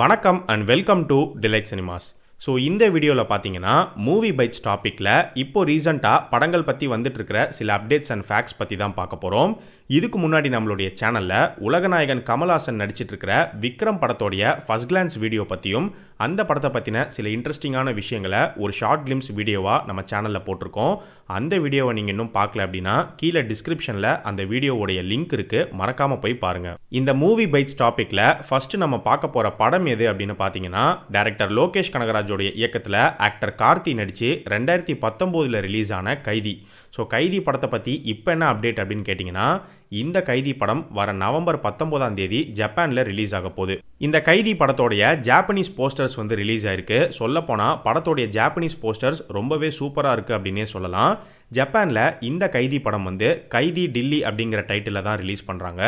வணக்கம் and welcome to Delight Cinemas so இந்த வீடியோவில் பார்த்தீங்கன்னா மூவி பைட்ஸ் டாப்பிக்கில் இப்போது ரீசெண்டாக படங்கள் பற்றி வந்துட்டுருக்கிற சில அப்டேட்ஸ் அண்ட் ஃபேக்ட்ஸ் பற்றி தான் பார்க்க போகிறோம் இதுக்கு முன்னாடி நம்மளுடைய சேனலில் உலகநாயகன் கமல்ஹாசன் நடிச்சிட்ருக்கிற விக்ரம் படத்தோடைய ஃபஸ்ட் கிளான்ஸ் வீடியோ பற்றியும் அந்த படத்தை பற்றின சில இன்ட்ரெஸ்டிங்கான விஷயங்களை ஒரு ஷார்ட் கிளிம்ஸ் வீடியோவாக நம்ம சேனலில் போட்டிருக்கோம் அந்த வீடியோவை நீங்கள் இன்னும் பார்க்கல அப்படின்னா கீழே டிஸ்கிரிப்ஷனில் அந்த வீடியோவுடைய லிங்க் இருக்குது மறக்காமல் போய் பாருங்கள் இந்த மூவி பைட்ஸ் டாப்பிக்கில் ஃபஸ்ட்டு நம்ம பார்க்க போகிற படம் எது அப்படின்னு பார்த்தீங்கன்னா டேரக்டர் லோகேஷ் கனகராஜோடைய இயக்கத்தில் ஆக்டர் கார்த்தி நடித்து ரெண்டாயிரத்தி பத்தொம்போதில் ரிலீஸ் ஆன கைதி ஸோ கைதி படத்தை பற்றி இப்போ என்ன அப்டேட் அப்படின்னு கேட்டிங்கன்னா இந்த கைதி படம் வர நவம்பர் பத்தொன்பதாம் தேதி ஜப்பானில் ரிலீஸ் ஆக போகுது இந்த கைதி படத்தோடைய ஜாப்பனீஸ் போஸ்டர்ஸ் வந்து ரிலீஸ் ஆயிருக்கு சொல்லப்போனால் படத்தோடைய ஜாப்பனீஸ் போஸ்டர்ஸ் ரொம்பவே சூப்பராக இருக்குது அப்படின்னே சொல்லலாம் ஜப்பானில் இந்த கைதி படம் வந்து கைதி டில்லி அப்படிங்கிற டைட்டில் தான் ரிலீஸ் பண்ணுறாங்க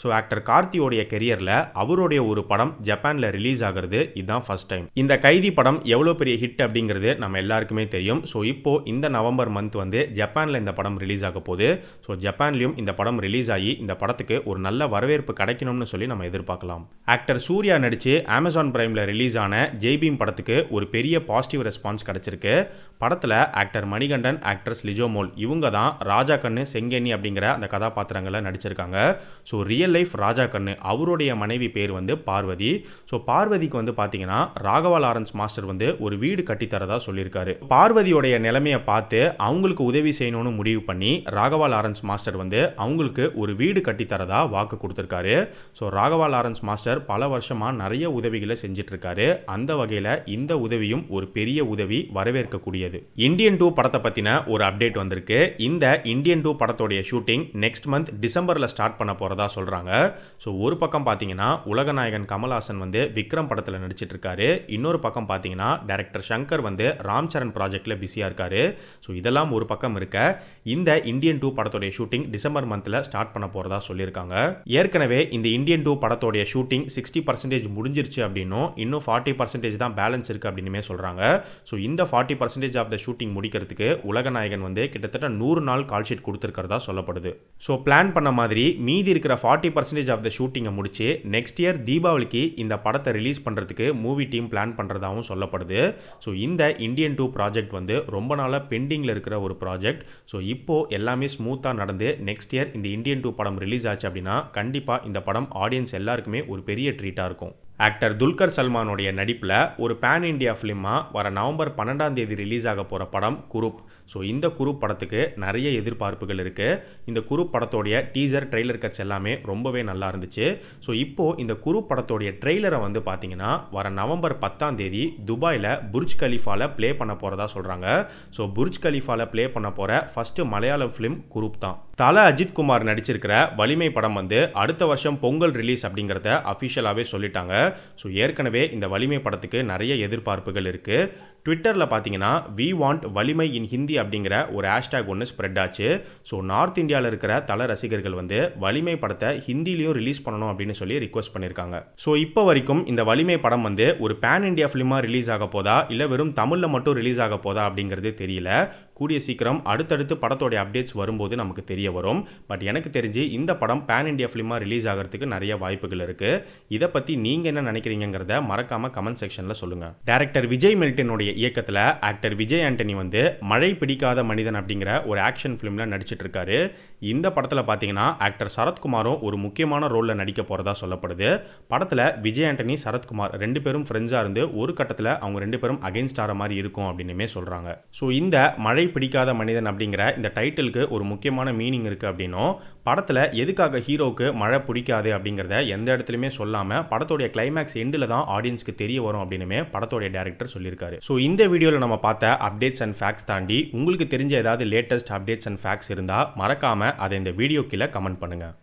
ஸோ ஆக்டர் கார்த்தியோடைய கெரியரில் அவருடைய ஒரு படம் ஜப்பானில் ரிலீஸ் ஆகிறது இதுதான் ஃபர்ஸ்ட் டைம் இந்த கைதி படம் எவ்வளோ பெரிய ஹிட் அப்படிங்கிறது நம்ம எல்லாருக்குமே தெரியும் ஸோ இப்போது இந்த நவம்பர் மந்த் வந்து ஜப்பானில் இந்த படம் ரிலீஸ் ஆக போகுது ஸோ ஜப்பான்லேயும் இந்த படம் ரிலீஸ் ஆகி இந்த படத்துக்கு ஒரு நல்ல வரவேற்பு கிடைக்கணும்னு சொல்லி நம்ம எதிர்பார்க்கலாம் ஆக்டர் சூர்யா நடித்து அமேசான் பிரைமில் ரிலீஸ் ஆன ஜெய்பீம் படத்துக்கு ஒரு பெரிய பாசிட்டிவ் ரெஸ்பான்ஸ் கிடச்சிருக்கு படத்தில் ஆக்டர் மணிகண்டன் ஆக்ட்ரஸ் லிஜோ வேணுகோமோல் இவங்க தான் ராஜா கண்ணு செங்கேணி அப்படிங்கிற அந்த கதாபாத்திரங்களை நடிச்சிருக்காங்க ஸோ ரியல் லைஃப் ராஜா கண்ணு அவருடைய மனைவி பேர் வந்து பார்வதி ஸோ பார்வதிக்கு வந்து பார்த்தீங்கன்னா ராகவா லாரன்ஸ் மாஸ்டர் வந்து ஒரு வீடு கட்டித்தரதா சொல்லியிருக்காரு பார்வதியுடைய நிலைமையை பார்த்து அவங்களுக்கு உதவி செய்யணும்னு முடிவு பண்ணி ராகவா லாரன்ஸ் மாஸ்டர் வந்து அவங்களுக்கு ஒரு வீடு கட்டித்தரதா வாக்கு கொடுத்துருக்காரு ஸோ ராகவா லாரன்ஸ் மாஸ்டர் பல வருஷமாக நிறைய உதவிகளை செஞ்சுட்டு இருக்காரு அந்த வகையில் இந்த உதவியும் ஒரு பெரிய உதவி வரவேற்கக்கூடியது இந்தியன் டூ படத்தை பற்றின ஒரு அப்டேட் போயிட்டு வந்திருக்கு இந்த இந்தியன் டூ படத்தோடைய ஷூட்டிங் நெக்ஸ்ட் மந்த் டிசம்பரில் ஸ்டார்ட் பண்ண போகிறதா சொல்கிறாங்க ஸோ ஒரு பக்கம் பார்த்தீங்கன்னா உலகநாயகன் கமல்ஹாசன் வந்து விக்ரம் படத்தில் நடிச்சிட்டு இருக்காரு இன்னொரு பக்கம் பார்த்தீங்கன்னா டேரக்டர் சங்கர் வந்து ராம் சரண் ப்ராஜெக்டில் பிஸியாக இருக்காரு ஸோ இதெல்லாம் ஒரு பக்கம் இருக்க இந்த இந்தியன் டூ படத்தோடைய ஷூட்டிங் டிசம்பர் மந்தில் ஸ்டார்ட் பண்ண போகிறதா சொல்லியிருக்காங்க ஏற்கனவே இந்த இந்தியன் டூ படத்தோடைய ஷூட்டிங் சிக்ஸ்டி பர்சன்டேஜ் முடிஞ்சிருச்சு அப்படின்னும் இன்னும் ஃபார்ட்டி பர்சன்டேஜ் தான் பேலன்ஸ் இருக்குது அப்படின்னுமே சொல்கிறாங்க ஸோ இந்த forty percentage of the shooting முடிக்கிறதுக்கு உலகநாயகன் வந்து இருந்து கிட்டத்தட்ட நூறு நாள் கால் ஷீட் கொடுத்துருக்கிறதா சொல்லப்படுது ஸோ பிளான் பண்ண மாதிரி மீதி இருக்கிற ஃபார்ட்டி பர்சன்டேஜ் ஆஃப் த ஷூட்டிங்கை முடிச்சு நெக்ஸ்ட் இயர் தீபாவளிக்கு இந்த படத்தை ரிலீஸ் பண்ணுறதுக்கு மூவி டீம் பிளான் பண்ணுறதாகவும் சொல்லப்படுது ஸோ இந்த இந்தியன் டூ ப்ராஜெக்ட் வந்து ரொம்ப நாளாக பெண்டிங்கில் இருக்கிற ஒரு ப்ராஜெக்ட் ஸோ இப்போது எல்லாமே ஸ்மூத்தாக நடந்து நெக்ஸ்ட் இயர் இந்த இந்தியன் டூ படம் ரிலீஸ் ஆச்சு அப்படின்னா கண்டிப்பாக இந்த படம் ஆடியன்ஸ் எல்லாருக்குமே ஒரு பெரிய ட்ரீட்டாக இருக்கும் ஆக்டர் துல்கர் சல்மானுடைய நடிப்பில் ஒரு பேன் இண்டியா ஃபிலிமாக வர நவம்பர் பன்னெண்டாம் தேதி ரிலீஸ் ஆக போகிற படம் குரூப் ஸோ இந்த குரூப் படத்துக்கு நிறைய எதிர்பார்ப்புகள் இருக்குது இந்த குரூப் படத்தோடைய டீசர் ட்ரெய்லர் கட்ஸ் எல்லாமே ரொம்பவே நல்லா இருந்துச்சு ஸோ இப்போது இந்த குரூப் படத்தோடைய ட்ரெய்லரை வந்து பார்த்தீங்கன்னா வர நவம்பர் பத்தாம் தேதி துபாயில் புர்ஜ் கலீஃபாவில் ப்ளே பண்ண போகிறதா சொல்கிறாங்க ஸோ புர்ஜ் கலீஃபாவில் ப்ளே பண்ண போகிற ஃபஸ்ட்டு மலையாளம் ஃபிலிம் குரூப் தான் தல அஜித்குமார் நடிச்சிருக்கிற வலிமை படம் வந்து அடுத்த வருஷம் பொங்கல் ரிலீஸ் அப்படிங்கிறத அஃபிஷியலாகவே சொல்லிட்டாங்க ஸோ ஏற்கனவே இந்த வலிமை படத்துக்கு நிறைய எதிர்பார்ப்புகள் இருக்குது ட்விட்டரில் பார்த்தீங்கன்னா வி வாண்ட் வலிமை இன் ஹிந்தி அப்படிங்கிற ஒரு ஹேஷ்டேக் ஒன்று ஸ்ப்ரெட் ஆச்சு ஸோ நார்த் இந்தியாவில் இருக்கிற தல ரசிகர்கள் வந்து வலிமை படத்தை ஹிந்திலையும் ரிலீஸ் பண்ணணும் அப்படின்னு சொல்லி ரிக்வஸ்ட் பண்ணியிருக்காங்க ஸோ இப்போ வரைக்கும் இந்த வலிமை படம் வந்து ஒரு பேன் இண்டியா ஃபிலிமாக ரிலீஸ் ஆக போதா இல்லை வெறும் தமிழில் மட்டும் ரிலீஸ் ஆக போதா அப்படிங்கிறது தெரியல கூடிய சீக்கிரம் அடுத்தடுத்து படத்தோடைய அப்டேட்ஸ் வரும்போது நமக்கு தெரிய வரும் பட் எனக்கு தெரிஞ்சு இந்த படம் பேன் இண்டியா ஃபிலிமாக ரிலீஸ் ஆகிறதுக்கு நிறைய வாய்ப்புகள் இருக்குது இதை பற்றி நீங்கள் என்ன நினைக்கிறீங்கிறத மறக்காமல் கமெண்ட் செக்ஷனில் சொல்லுங்கள் டேரக்டர் விஜய் மெல்டனுடைய இயக்கத்தில் ஆக்டர் விஜய் ஆண்டனி வந்து மழை பிடிக்காத மனிதன் அப்படிங்கிற ஒரு ஆக்ஷன் ஃபிலிமில் நடிச்சிட்டு இருக்காரு இந்த படத்தில் பார்த்தீங்கன்னா ஆக்டர் சரத்குமாரும் ஒரு முக்கியமான ரோலில் நடிக்க போகிறதா சொல்லப்படுது படத்தில் விஜய் ஆண்டனி சரத்குமார் ரெண்டு பேரும் ஃப்ரெண்ட்ஸாக இருந்து ஒரு கட்டத்தில் அவங்க ரெண்டு பேரும் அகைன்ஸ்ட் ஆகிற மாதிரி இருக்கும் அப்படின்னுமே சொல்கிறாங்க ஸோ இந்த மழை பிடிக்காத மனிதன் அப்படிங்கிற இந்த டைட்டிலுக்கு ஒரு முக்கியமான மீனிங் இருக்குது அப்படின்னும் படத்தில் எதுக்காக ஹீரோவுக்கு மழை பிடிக்காது அப்படிங்கிறத எந்த இடத்துலையுமே சொல்லாமல் படத்தோடைய கிளைமேக்ஸ் எண்டில் தான் ஆடியன்ஸ்க்கு தெரிய வரும் அப்படின்னுமே படத்தோடைய டேரக்டர் சொல்லியிருக்காரு ஸோ இந்த வீடியோவில் நம்ம பார்த்த அப்டேட்ஸ் அண்ட் ஃபேக்ஸ் தாண்டி உங்களுக்கு தெரிஞ்ச ஏதாவது லேட்டஸ்ட் அப்டேட்ஸ் அண்ட் ஃபேக்ஸ் இருந்தால் மறக்காமல் அதை இந்த வீடியோ கீழே கமெண்ட் பண்ணுங்கள்